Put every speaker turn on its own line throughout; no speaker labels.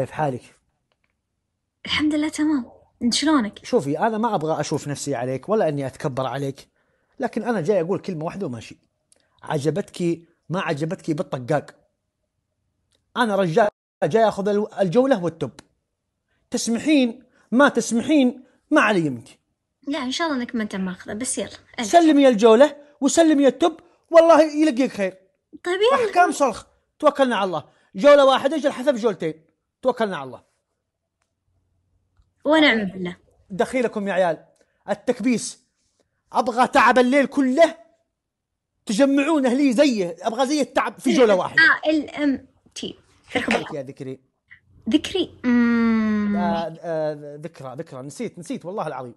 كيف حالك؟ الحمد لله تمام انت شلونك؟ شوفي انا ما ابغى اشوف نفسي عليك ولا اني اتكبر عليك لكن انا جاي اقول كلمه واحده وماشي عجبتك ما عجبتك بالطقاق انا رجال جاي اخذ الجوله والتب تسمحين ما تسمحين ما علي يمك
لا ان شاء الله انك ما انت ماخذه بس يلا
سلمي الجوله وسلمي التب والله يلقيك خير طيب يلا احكام صرخ توكلنا على الله جوله واحده اجل حسب جولتين توكلنا على الله ونعم بالله دخيلكم يا عيال التكبيس ابغى تعب الليل كله تجمعونه لي زيه ابغى زي التعب في جوله واحده
اه ال ام تي
يا ذكري ذكري اممم ذكرى ذكرى نسيت نسيت والله العظيم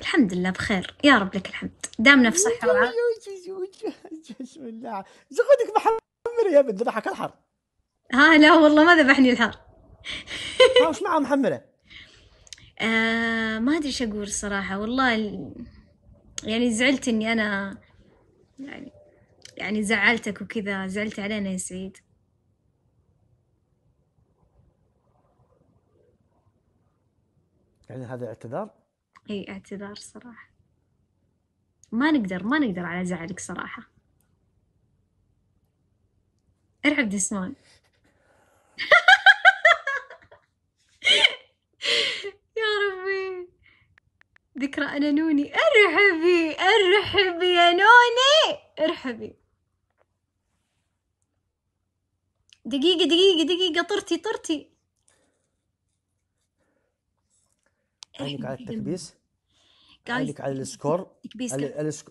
الحمد لله بخير يا رب لك الحمد دامنا في صحة
وعافية بسم الله زغدك محمر يا بنت ضحك الحر
ها لا والله ما ذبحني الحر وش معه محمله؟ آه ما ادري ايش اقول الصراحه والله يعني زعلت اني انا يعني يعني زعلتك وكذا زعلت علينا يا سعيد
يعني هذا اعتذار؟
اي اعتذار صراحة ما نقدر ما نقدر على زعلك صراحة ارعب دسمان ذكرى أنا نوني ارحبي ارحبي يا نوني ارحبي دقيقة دقيقة دقيقة طرتي طرتي
عينك على التكبيس عينك على السكور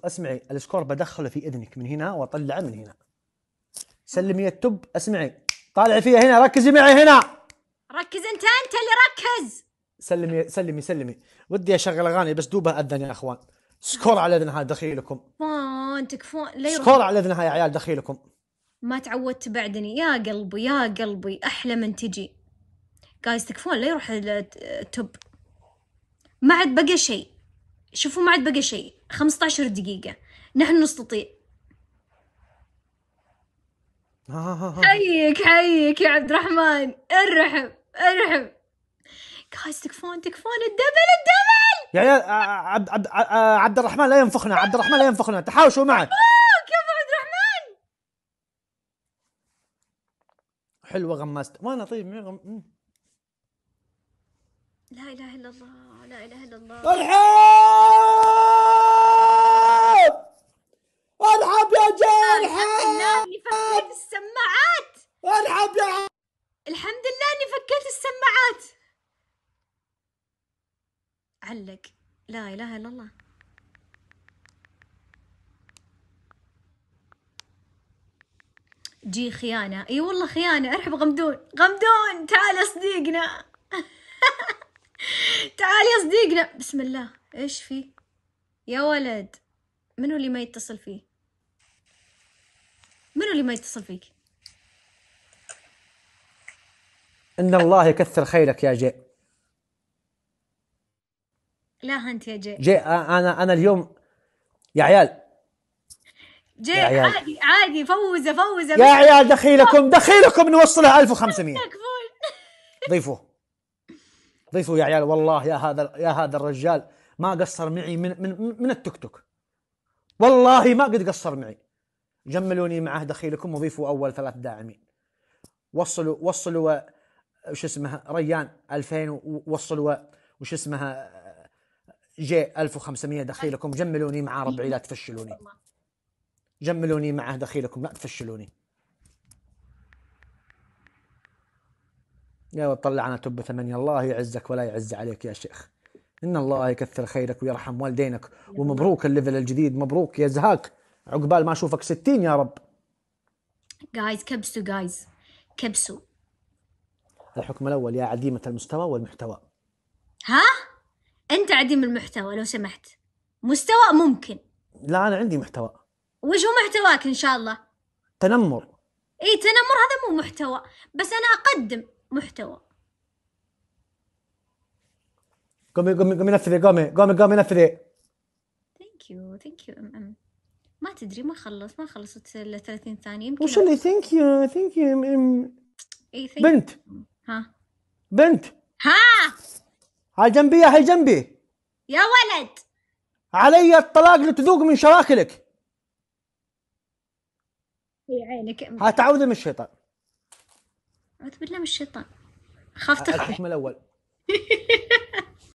اسمعي السكور بدخله في اذنك من هنا واطلعه من هنا سلمي التب اسمعي طالعي فيها هنا ركزي معي هنا
ركز انت انت اللي ركز
سلمي سلمي سلمي ودي اشغل اغاني بس دوبها اذن يا اخوان سكور على اذنها دخيلكم
فون تكفون لا سكور على
اذنها يا عيال دخيلكم
ما تعودت بعدني يا قلبي يا قلبي احلى من تجي جايز تكفون لا يروح التوب ما عاد بقى شيء شوفوا ما عاد بقى شيء 15 دقيقة نحن نستطيع حيك حيك يا عبد الرحمن ارحب ارحب جايز تكفون تكفون الدبل الدبل
يا عيال آه، آه، عبد عبد آه، عبد الرحمن لا ينفخنا عبد الرحمن لا ينفخنا تحاوشوا معه مبروك
ابو عبد الرحمن
حلوه غمست وانا طيب غم... لا اله الا الله لا اله الا الله الحين
علق لا إله إلا الله جي خيانة اي والله خيانة ارحب غمدون غمدون تعال يا صديقنا تعال يا صديقنا بسم الله ايش في يا ولد منو اللي ما يتصل فيه منو اللي ما يتصل فيك
ان الله يكثر خيرك يا جي
لا انت يا جي جي
انا انا اليوم يا عيال جي يا عيال.
عادي عادي فوز فوز يا عيال دخيلكم دخيلكم
نوصلها 1500 ضيفوه ضيفوه يا عيال والله يا هذا يا هذا الرجال ما قصر معي من من من التيك توك والله ما قد قصر معي جملوني معه دخيلكم وضيفوا اول ثلاث داعمين وصلوا وصلوا وش اسمها ريان 2000 وصلوا وش اسمها جي 1500 دخيلكم جملوني مع ربعي لا تفشلوني جملوني معه دخيلكم لا تفشلوني يا طلعنا تب ثمانية الله يعزك ولا يعز عليك يا شيخ إن الله يكثر خيرك ويرحم والدينك ومبروك الليفل الجديد مبروك يا زهاك عقبال ما أشوفك ستين يا رب
جايز كبسوا جايز كبسوا
الحكم الأول يا عديمة المستوى والمحتوى
ها؟ انت عديم المحتوى لو سمحت مستوى ممكن
لا انا عندي محتوى
وش هو محتواك ان شاء الله تنمر اي تنمر هذا مو محتوى بس انا اقدم محتوى
قومي قومي قومي نفذي قومي قومي قومي نفذي ثانك يو
ثانك يو ام ام ما تدري ما خلص ما خلصت ال 30 ثانية يمكن وش اللي
ثانك يو ثانك يو ام ام
اي ثانك بنت ها
بنت ها هاي جنبي هاي جنبي
يا ولد
علي الطلاق لتذوق من شواكلك
يا عينك هاي
تعوذي من الشيطان
اعوذ بالله من الشيطان
خفت الحكم الاول